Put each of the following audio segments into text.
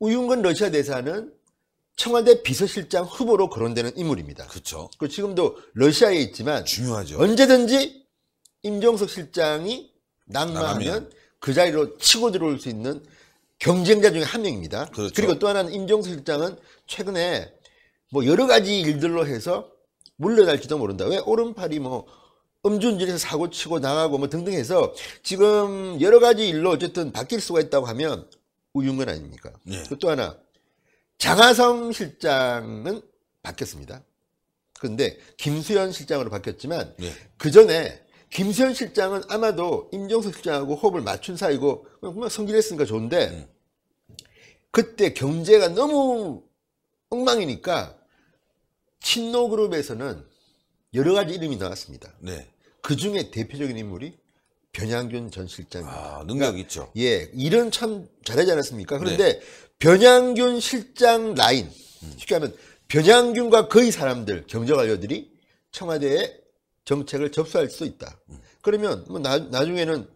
우윤건 러시아 대사는 청와대 비서실장 후보로 거론되는 인물입니다. 그렇죠. 그 지금도 러시아에 있지만 중요하죠. 언제든지 임종석 실장이 낙마하면 그 자리로 치고 들어올 수 있는 경쟁자 중에 한 명입니다. 그렇죠. 그리고또 하나는 임종석 실장은 최근에 뭐 여러 가지 일들로 해서 물러날지도 모른다. 왜 오른팔이 뭐 음주운전에서 사고 치고 나가고 뭐 등등 해서 지금 여러 가지 일로 어쨌든 바뀔 수가 있다고 하면 우윤건 아닙니까? 예. 그 또 하나 장하성 실장은 바뀌었습니다. 그런데 김수현 실장으로 바뀌었지만 예. 그 전에 김수현 실장은 아마도 임종석 실장하고 호흡을 맞춘 사이고 그냥 뭐 성질했으니까 좋은데 음. 그때 경제가 너무 엉망이니까 친노 그룹에서는 여러 가지 이름이 나왔습니다. 네. 그 중에 대표적인 인물이 변양균 전 실장입니다. 아, 능력 그러니까, 있죠. 예, 일은 참 잘하지 않았습니까? 그런데 네. 변양균 실장 라인, 음. 쉽게 하면 변양균과 그의 사람들, 경제관료들이 청와대에 정책을 접수할 수 있다. 음. 그러면 뭐 나, 나중에는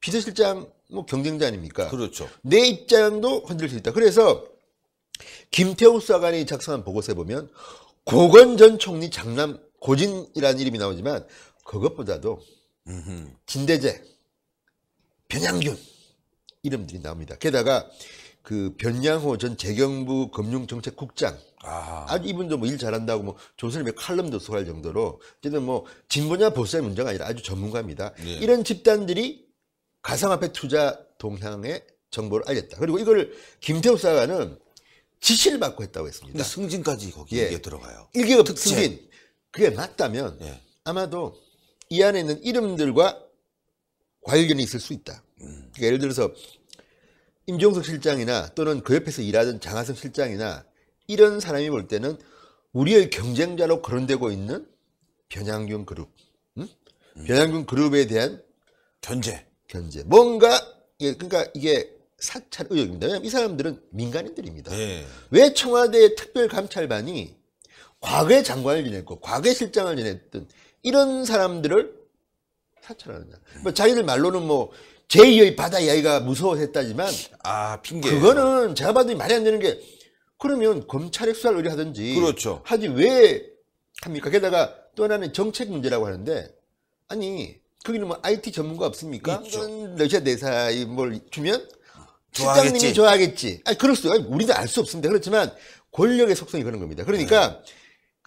비서실장 뭐 경쟁자 아닙니까? 그렇죠. 내 입장도 흔들 릴수 있다. 그래서 김태우 수사관이 작성한 보고서에 보면 고건 전 총리 장남 고진이라는 이름이 나오지만 그것보다도 진대제 변양균 이름들이 나옵니다. 게다가 그 변양호 전 재경부 금융정책국장 아. 아주 이분도 뭐 일 잘한다고 뭐 조선일보 칼럼도 소화할 정도로 어쨌든 뭐 진보냐 보수의 문제가 아니라 아주 전문가입니다. 네. 이런 집단들이 가상화폐 투자 동향의 정보를 알렸다. 그리고 이걸 김태우 사관은 지시를 받고 했다고 했습니다. 근데 승진까지 거기에 예. 들어가요. 일개업 특승진. 그게 맞다면 예. 아마도 이 안에 있는 이름들과 관련이 있을 수 있다. 그러니까 예를 들어서 임종석 실장이나 또는 그 옆에서 일하던 장하성 실장이나 이런 사람이 볼 때는 우리의 경쟁자로 거론되고 있는 변양균 그룹, 응? 음? 음. 변양균 그룹에 대한 견제, 견제. 뭔가 예, 그러니까 이게 사찰 의혹입니다. 왜냐하면 이 사람들은 민간인들입니다. 네. 왜 청와대 특별감찰반이 과거에 장관을 지냈고 과거에 실장을 지냈던 이런 사람들을 사찰하느냐뭐 자기들 말로는 뭐 제2의 바다 이야기가 무서워했다지만 아 핑계 그거는 제가 봐도 말이 안 되는 게 그러면 검찰에 수사를 의뢰하든지 그렇죠. 하지 왜 합니까? 게다가 또 하나는 정책 문제라고 하는데 아니 거기는 뭐 IT 전문가 없습니까? 러시아 대사에 뭘 주면 실장님이 좋아하겠지. 아니 그럴 수, 아니, 우리도 알 수 없습니다. 그렇지만 권력의 속성이 그런 겁니다. 그러니까 네.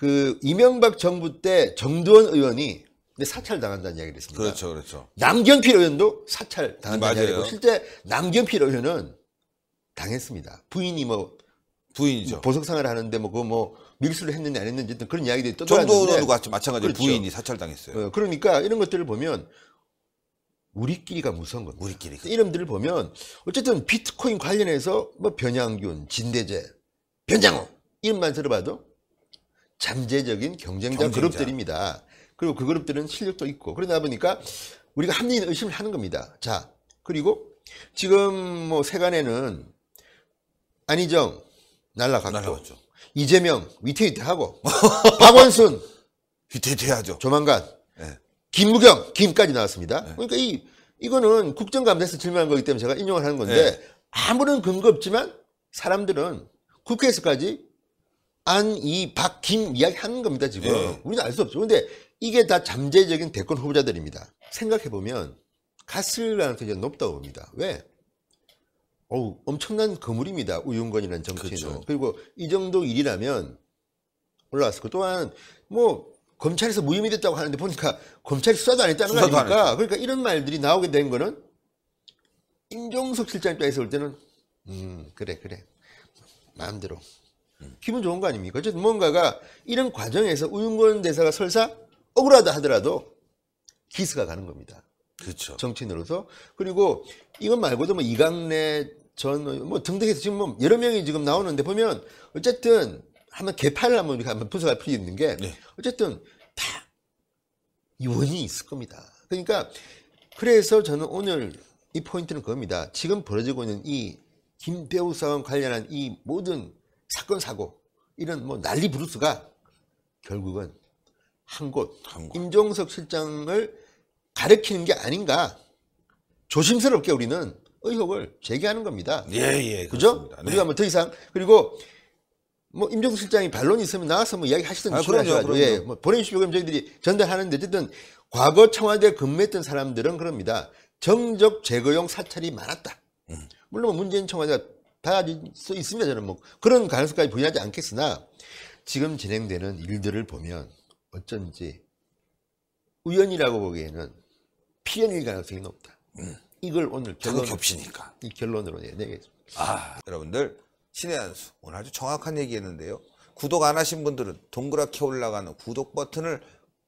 그 이명박 정부 때 정두원 의원이 사찰 당한다는 이야기를 했습니다. 그렇죠, 그렇죠. 남경필 의원도 사찰 당한다는 이야기고 실제 남경필 의원은 당했습니다. 부인이 뭐 부인이죠. 뭐 보석상을 하는데 뭐그거뭐 밀수를 했는지 안 했는지 그런 이야기들이 떠돌았는데 정도도 같이 마찬가지로 그렇죠. 부인이 사찰 당했어요. 어, 그러니까 이런 것들을 보면 우리끼리가 무서운 겁니다. 우리끼리. 이름들을 보면 어쨌든 비트코인 관련해서 뭐 변양균, 진대재, 변장호 이름만 들어봐도 잠재적인 경쟁자, 경쟁자. 그룹들입니다. 그리고 그 그룹들은 실력도 있고 그러다 보니까 우리가 합리인 의심을 하는 겁니다. 자 그리고 지금 뭐 세간에는 안희정 날라갔고 날라갔죠. 이재명 위태위태하고 박원순 위태위태하죠. 조만간 네. 예. 김무경 김까지 나왔습니다. 네. 그러니까 이 이거는 국정감사에서 질문한 거기 때문에 제가 인용을 하는 건데 네. 아무런 근거 없지만 사람들은 국회에서까지 안, 이, 박, 김 이야기 하는 겁니다, 지금. 네. 우리는 알 수 없죠. 근데 이게 다 잠재적인 대권 후보자들입니다. 생각해보면 갔을 가능성이 높다고 봅니다. 왜? 어우, 엄청난 거물입니다. 우윤건이라는 정치인은. 그렇죠. 그리고 이 정도 일이라면 올라왔을 거. 또한 뭐 검찰에서 무혐의 됐다고 하는데 보니까 검찰이 수사도 안 했다는 거 아닙니까? 그러니까 이런 말들이 나오게 된 거는 임종석 실장 입장에서 볼 때는 음, 그래, 그래. 마음대로 기분 좋은 거 아닙니까? 어쨌든 뭔가가 이런 과정에서 우윤권 대사가 설사 억울하다 하더라도 기스가 가는 겁니다. 그렇죠. 정치인으로서 그리고 이것 말고도 뭐 이강래 전 뭐 등등해서 지금 뭐 여러 명이 지금 나오는데 보면 어쨌든 한번 개파를 한번 우리가 한번 분석할 필요 있는 게 네. 어쨌든 다 원인이 있을 겁니다. 그러니까 그래서 저는 오늘 이 포인트는 그겁니다. 지금 벌어지고 있는 이 김배우 사건 관련한 이 모든 사건 사고 이런 뭐 난리 브루스가 결국은 한 곳, 한 곳. 임종석 실장을 가리키는게 아닌가 조심스럽게 우리는 의혹을 제기하는 겁니다. 예, 예. 그죠? 네. 우리가 뭐 더 이상 그리고 뭐 임종석 실장이 반론이 있으면 나와서 뭐 이야기 아, 하시든지 아, 그럼요, 예, 뭐 보내주시고 그럼 저희들이 전달하는데 어쨌든 과거 청와대 근무했던 사람들은 그럽니다. 정적 제거용 사찰이 많았다. 음. 물론 뭐 문재인 청와대가 다수 있습니다. 저는 뭐 그런 가능성까지 보이지 않겠으나 지금 진행되는 일들을 보면 어쩐지 우연이라고 보기에는 필연일 가능성이 높다. 음. 이걸 오늘 결론 겹치니까 이 결론으로 내겠습니다. 아 여러분들 신의 한수 오늘 아주 정확한 얘기했는데요. 구독 안 하신 분들은 동그랗게 올라가는 구독 버튼을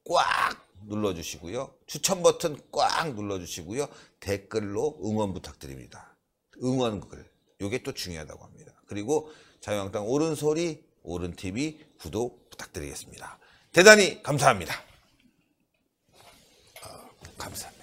꽉 눌러주시고요. 추천 버튼 꽉 눌러주시고요. 댓글로 응원 부탁드립니다. 응원글 이게 또 중요하다고 합니다. 그리고 자유한국당 옳은 소리, 옳은 TV 구독 부탁드리겠습니다. 대단히 감사합니다. 어, 감사합니다.